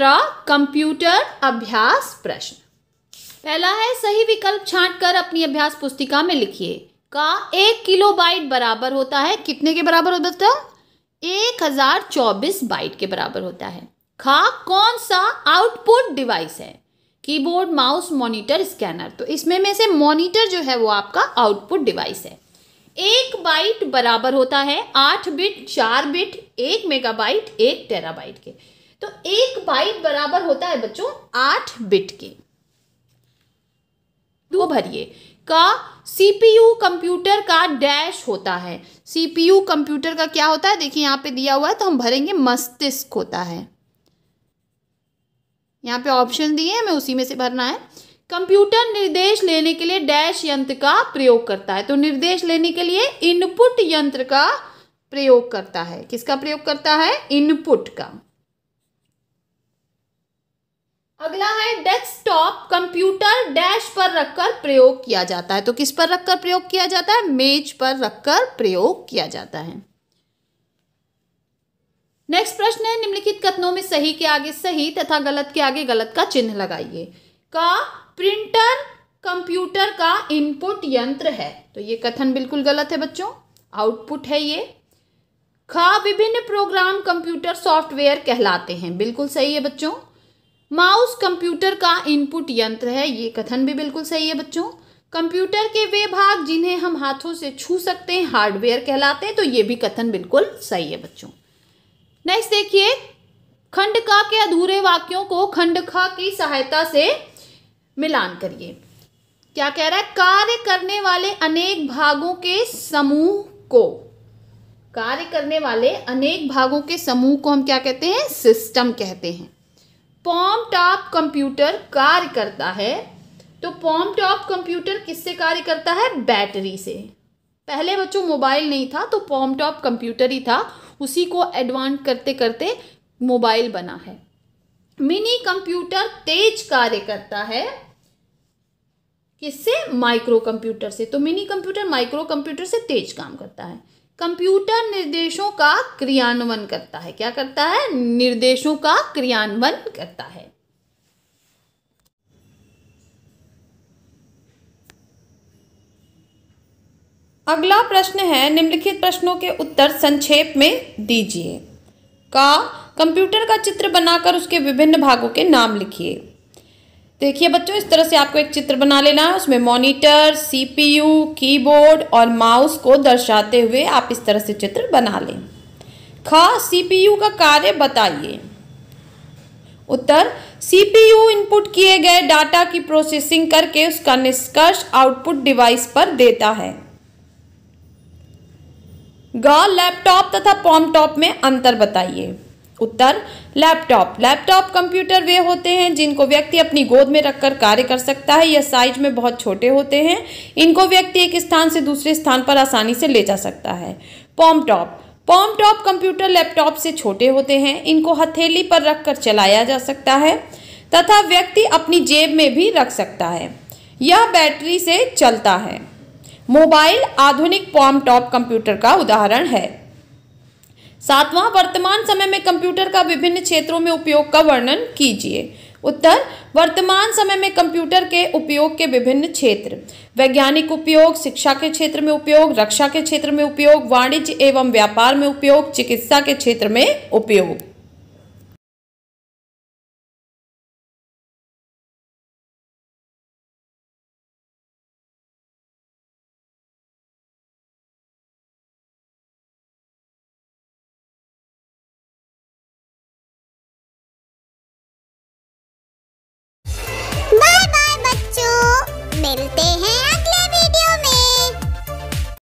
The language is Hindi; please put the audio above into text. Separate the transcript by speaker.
Speaker 1: सत्रह कंप्यूटर अभ्यास प्रश्न पहला है सही विकल्प छांटकर अपनी अभ्यास पुस्तिका में लिखिए का एक किलो बाइट बराबर होता है कितने के बराबर होता है एक हजार चौबीस बाइट के बराबर होता है खा कौन सा आउटपुट डिवाइस है कीबोर्ड माउस मॉनिटर स्कैनर तो इसमें में से मॉनिटर जो है वो आपका आउटपुट डिवाइस है एक बाइट बराबर होता है आठ बिट चार बिट एक मेगाबाइट एक टेराबाइट के तो एक बाइट बराबर होता है बच्चों आठ बिट के दो भरिए का सीपीयू कंप्यूटर का डैश होता है सीपीयू कंप्यूटर का क्या होता है देखिए यहां पे दिया हुआ है तो हम भरेंगे मस्तिष्क होता है यहां पे ऑप्शन दिए हैं हमें उसी में से भरना है कंप्यूटर निर्देश लेने के लिए डैश यंत्र का प्रयोग करता है तो निर्देश लेने के लिए इनपुट यंत्र का प्रयोग करता है किसका प्रयोग करता है इनपुट का अगला है डेस्कटॉप कंप्यूटर डैश पर रखकर प्रयोग किया जाता है तो किस पर रखकर प्रयोग किया जाता है मेज पर रखकर प्रयोग किया जाता है नेक्स्ट प्रश्न है निम्नलिखित कथनों में सही के आगे सही तथा गलत के आगे गलत का चिन्ह लगाइए का प्रिंटर कंप्यूटर का इनपुट यंत्र है तो ये कथन बिल्कुल गलत है बच्चों आउटपुट है ये खा विभिन्न प्रोग्राम कंप्यूटर सॉफ्टवेयर कहलाते हैं बिल्कुल सही है बच्चों माउस कंप्यूटर का इनपुट यंत्र है ये कथन भी बिल्कुल सही है बच्चों कंप्यूटर के वे भाग जिन्हें हम हाथों से छू सकते हैं हार्डवेयर कहलाते हैं तो ये भी कथन बिल्कुल सही है बच्चों नेक्स्ट देखिए खंड का के अधूरे वाक्यों को खंड खा की सहायता से मिलान करिए क्या कह रहा है कार्य करने वाले अनेक भागों के समूह को कार्य करने वाले अनेक भागों के समूह को हम क्या कहते हैं सिस्टम कहते हैं पॉम टॉप कंप्यूटर कार्य करता है तो पॉम टॉप कंप्यूटर किससे कार्य करता है बैटरी से पहले बच्चों मोबाइल नहीं था तो पॉम टॉप कंप्यूटर ही था उसी को एडवांस करते करते मोबाइल बना है मिनी कंप्यूटर तेज कार्य करता है किससे माइक्रो कंप्यूटर से तो मिनी कंप्यूटर माइक्रो कंप्यूटर से तेज काम करता है कंप्यूटर निर्देशों का क्रियान्वयन करता है क्या करता है निर्देशों का क्रियान्वयन करता है अगला प्रश्न है निम्नलिखित प्रश्नों के उत्तर संक्षेप में दीजिए का कंप्यूटर का चित्र बनाकर उसके विभिन्न भागों के नाम लिखिए देखिए बच्चों इस तरह से आपको एक चित्र बना लेना है उसमें मॉनिटर सीपीयू, कीबोर्ड और माउस को दर्शाते हुए आप इस तरह से चित्र बना लें ख सीपीयू का कार्य बताइए उत्तर सीपीयू इनपुट किए गए डाटा की प्रोसेसिंग करके उसका निष्कर्ष आउटपुट डिवाइस पर देता है ग लैपटॉप तथा पॉमटॉप में अंतर बताइए उत्तर लैपटॉप लैपटॉप कंप्यूटर वे होते हैं जिनको व्यक्ति अपनी गोद में रखकर कार्य कर सकता है यह साइज में बहुत छोटे होते हैं इनको व्यक्ति एक स्थान से दूसरे स्थान पर आसानी से ले जा सकता है palmtop palmtop palmtop computer laptop से छोटे होते हैं इनको हथेली पर रखकर चलाया जा सकता है तथा व्यक्ति अपनी जेब में भी रख सकता है यह बैटरी से चलता है मोबाइल आधुनिक पॉम टॉप कंप्यूटर का उदाहरण है सातवां वर्तमान समय में कंप्यूटर का विभिन्न क्षेत्रों में उपयोग का वर्णन कीजिए उत्तर वर्तमान समय में कंप्यूटर के उपयोग के विभिन्न क्षेत्र वैज्ञानिक उपयोग शिक्षा के क्षेत्र में उपयोग रक्षा के क्षेत्र में उपयोग वाणिज्य एवं व्यापार में उपयोग चिकित्सा के क्षेत्र में उपयोग मिलते हैं